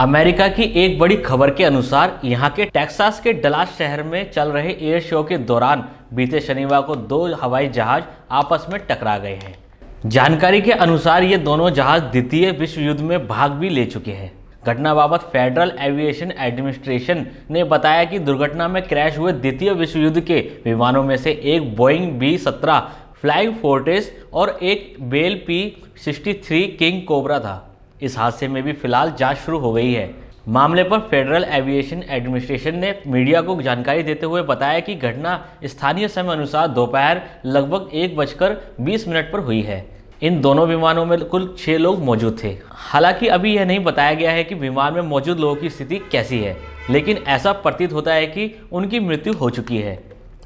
America की एक बड़ी खबर के अनुसार यहाँ के टेक्सास के डलास शहर में चल रहे एयर शो के दौरान बीते शनिवार को दो हवाई जहाज आपस में टकरा गए हैं जानकारी के अनुसार ये दोनों जहाज द्वितीय विश्व युद्ध में भाग भी ले चुके हैं घटना बाबत फेडरल एविएशन एडमिनिस्ट्रेशन ने बताया कि दुर्घटना में क्रैश हुए द्वितीय विश्व युद्ध के विमानों में से एक बोइंग बी सत्रह फ्लाइंग फोर्टेस और एक Bell P sixty three king cobra था इस हादसे में भी फिलहाल जांच शुरू हो गई है मामले पर फेडरल एविएशन एडमिनिस्ट्रेशन ने मीडिया को जानकारी देते हुए बताया कि घटना स्थानीय समय अनुसार दोपहर लगभग एक बजकर बीस मिनट पर हुई है इन दोनों विमानों में कुल छः लोग मौजूद थे हालांकि अभी यह नहीं बताया गया है कि विमान में मौजूद लोगों की स्थिति कैसी है लेकिन ऐसा प्रतीत होता है कि उनकी मृत्यु हो चुकी है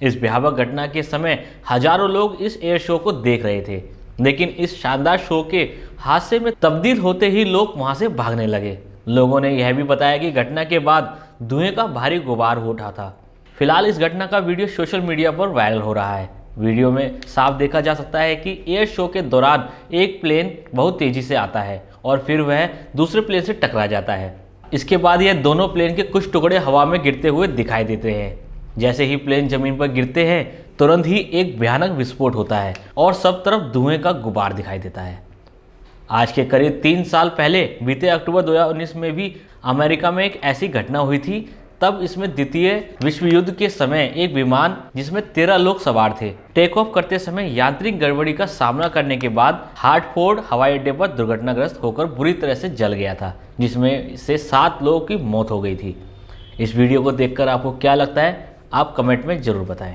इस भयावह घटना के समय हजारों लोग इस एयर शो को देख रहे थे लेकिन इस शानदार शो के हादसे में तब्दील होते ही लोग वहां से भागने लगे लोगों ने यह भी बताया कि घटना के बाद धुएं का भारी गुबार हो उठा था फिलहाल इस घटना का वीडियो सोशल मीडिया पर वायरल हो रहा है वीडियो में साफ देखा जा सकता है कि एयर शो के दौरान एक प्लेन बहुत तेज़ी से आता है और फिर वह दूसरे प्लेन से टकरा जाता है इसके बाद यह दोनों प्लेन के कुछ टुकड़े हवा में गिरते हुए दिखाई देते हैं जैसे ही प्लेन ज़मीन पर गिरते हैं तुरंत ही एक भयानक विस्फोट होता है और सब तरफ धुएं का गुबार दिखाई देता है आज के करीब तीन साल पहले बीते अक्टूबर 2019 में भी अमेरिका में एक ऐसी घटना हुई थी तब इसमें द्वितीय विश्व युद्ध के समय एक विमान जिसमें तेरह लोग सवार थे टेक ऑफ करते समय यांत्रिक गड़बड़ी का सामना करने के बाद हार्टफोर्ड हवाई अड्डे पर दुर्घटनाग्रस्त होकर बुरी तरह से जल गया था जिसमें से सात लोगों की मौत हो गई थी इस वीडियो को देखकर आपको क्या लगता है आप कमेंट में ज़रूर बताएं